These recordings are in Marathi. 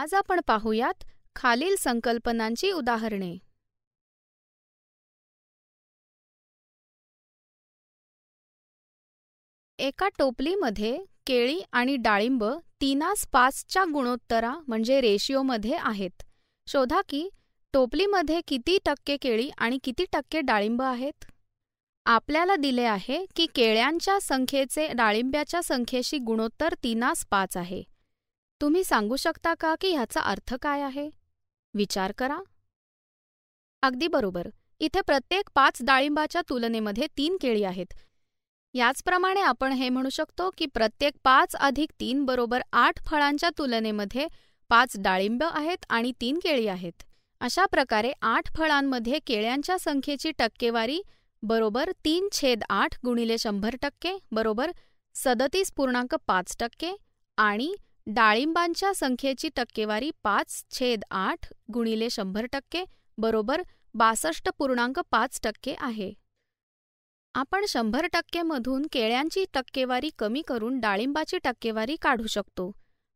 आज आपण पाहूयात खालील संकल्पनांची उदाहरणे एका टोपलीमध्ये केळी आणि डाळिंब तीनास पाचच्या गुणोत्तरा म्हणजे रेशिओमध्ये आहेत शोधा की टोपलीमध्ये किती टक्के केळी आणि किती टक्के डाळिंब आहेत आपल्याला दिले आहे की केळ्यांच्या संख्येचे डाळिंब्याच्या संख्येशी गुणोत्तर तीनास पाच आहे तुम्ही सांगू शकता का की ह्याचा अर्थ काय आहे विचार करा अगदी बरोबर इथे प्रत्येक पाच डाळिंबाच्या तुलनेमध्ये तीन केळी आहेत याचप्रमाणे आपण हे म्हणू शकतो की प्रत्येक पाच अधिक तीन बरोबर आठ फळांच्या तुलनेमध्ये पाच डाळिंब आहेत आणि तीन केळी आहेत अशा प्रकारे आठ फळांमध्ये केळ्यांच्या संख्येची टक्केवारी बरोबर तीन छेद आठ गुणिले शंभर टक्के बरोबर सदतीस पूर्णांक पाच टक्के आणि डाळिंबांच्या संख्येची टक्केवारी पाच छेद आठ गुणिले शंभर टक्के बरोबर बासष्ट पूर्णांक पाच टक्के आहे आपण शंभर टक्केमधून केळ्यांची टक्केवारी कमी करून डाळिंबाची टक्केवारी काढू शकतो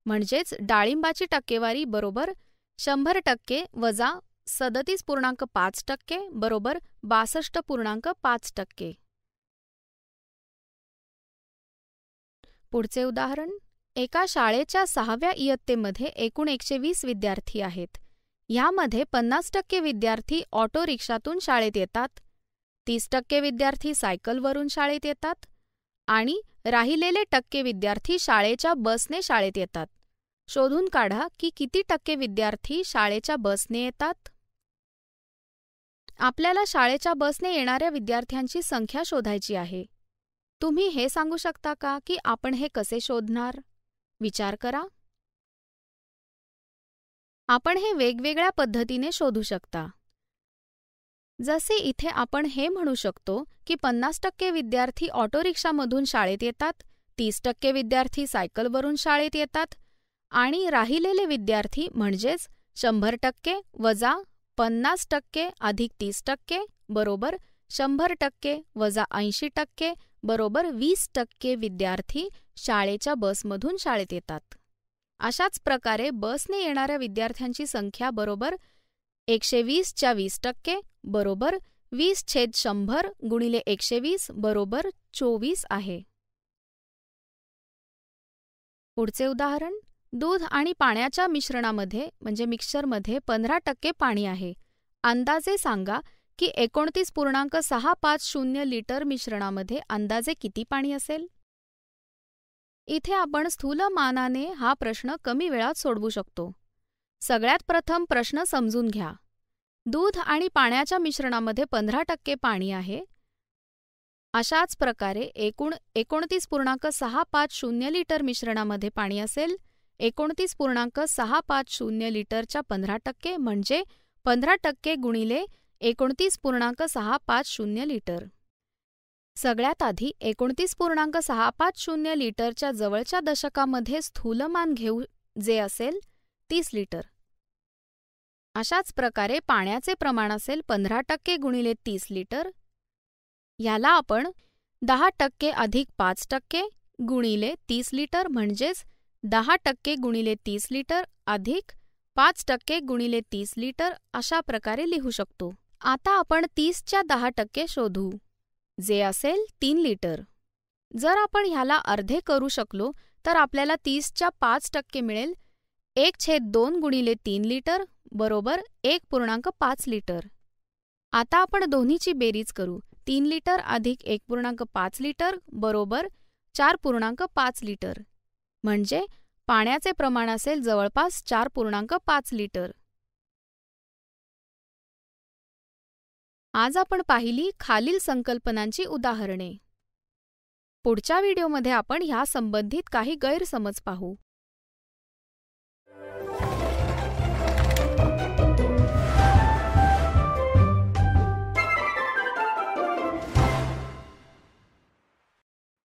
म्हणजेच डाळिंबाची टक्केवारी बरोबर शंभर टक्के वजा सदतीस पूर्णांक पाच टक्के बरोबर बासष्ट पूर्णांक पाच टक्के पुढचे उदाहरण एका शाळेच्या सहाव्या इयत्तेमध्ये एकूण एकशे वीस विद्यार्थी आहेत यामध्ये पन्नास टक्के विद्यार्थी ऑटो रिक्षातून शाळेत येतात तीस टक्के विद्यार्थी सायकलवरून शाळेत येतात आणि राहिलेले टक्के विद्यार्थी शाळेच्या बसने शाळेत येतात शोधून काढा की किती टक्के विद्यार्थी शाळेच्या बसने येतात आपल्याला शाळेच्या बसने येणाऱ्या विद्यार्थ्यांची संख्या शोधायची आहे तुम्ही हे सांगू शकता का की आपण हे कसे शोधणार विचार करा आपण हे वेगवेगळ्या पद्धतीने शोधू शकता जसे इथे आपण हे म्हणू शकतो की पन्नास टक्के विद्यार्थी ऑटो रिक्षामधून शाळेत येतात तीस टक्के विद्यार्थी सायकलवरून शाळेत येतात आणि राहिलेले विद्यार्थी म्हणजेच शंभर टक्के वजा पन्नास टक्के अधिक तीस टक्के बरोबर शंभर टक्के वजा ऐंशी टक्के बरोबर वीस टक्के विद्यार्थी शाळेच्या बसमधून शाळेत येतात अशाच प्रकारे बसने येणाऱ्या विद्यार्थ्यांची संख्या बरोबर एकशे वीसच्या वीस टक्के बरोबर वीस छेद शंभर गुणिले एकशे वीस बरोबर चोवीस आहे पुढचे उदाहरण दूध आणि पाण्याच्या मिश्रणामध्ये म्हणजे मिक्सरमध्ये पंधरा टक्के पाणी आहे अंदाजे सांगा की एकोणतीस पूर्णांक सहा पाच शून्य लिटर मिश्रणामध्ये अंदाजे किती पाणी असेल इथे आपण स्थूल मानाने हा प्रश्न कमी वेळात सोडवू शकतो सगळ्यात प्रथम प्रश्न समजून घ्या दूध आणि पाण्याच्या मिश्रणामध्ये पंधरा टक्के पाणी आहे अशाच प्रकारे एकूण एकोणतीस पूर्णांक सहा पाच शून्य लिटर मिश्रणामध्ये पाणी असेल एकोणतीस पूर्णांक सहा पाच शून्य लिटरच्या पंधरा टक्के म्हणजे पंधरा टक्के गुणिले एकोणतीस पूर्णांक सहा पाच शून्य लिटर सगळ्यात आधी एकोणतीस पूर्णांक सहा पाच शून्य लिटरच्या जवळच्या दशकामध्ये स्थूलमान घेऊ जे असेल तीस लिटर अशाच प्रकारे पाण्याचे प्रमाण असेल पंधरा टक्के गुणिले तीस लिटर याला आपण दहा टक्के अधिक पाच टक्के गुणिले तीस लिटर म्हणजेच दहा टक्के गुणिले तीस लिटर अधिक पाच टक्के गुणिले तीस लिटर अशा प्रकारे लिहू शकतो आता आपण तीसच्या दहा टक्के शोधू जे असेल तीन लिटर जर आपण ह्याला अर्धे करू शकलो तर आपल्याला तीसच्या पाच टक्के मिळेल एक छेद दोन गुणिले तीन लिटर बरोबर एक पूर्णांक पाच लिटर आता आपण दोन्हीची बेरीज करू तीन लिटर अधिक एक पूर्णांक पाच लिटर बरोबर चार पूर्णांक पाच लिटर म्हणजे पाण्याचे प्रमाण असेल जवळपास चार पूर्णांक पाच लिटर आज आपण पाहिली खालील संकल्पनांची उदाहरणे पुढच्या व्हिडिओमध्ये आपण ह्या संबंधित काही गैरसमज पाहू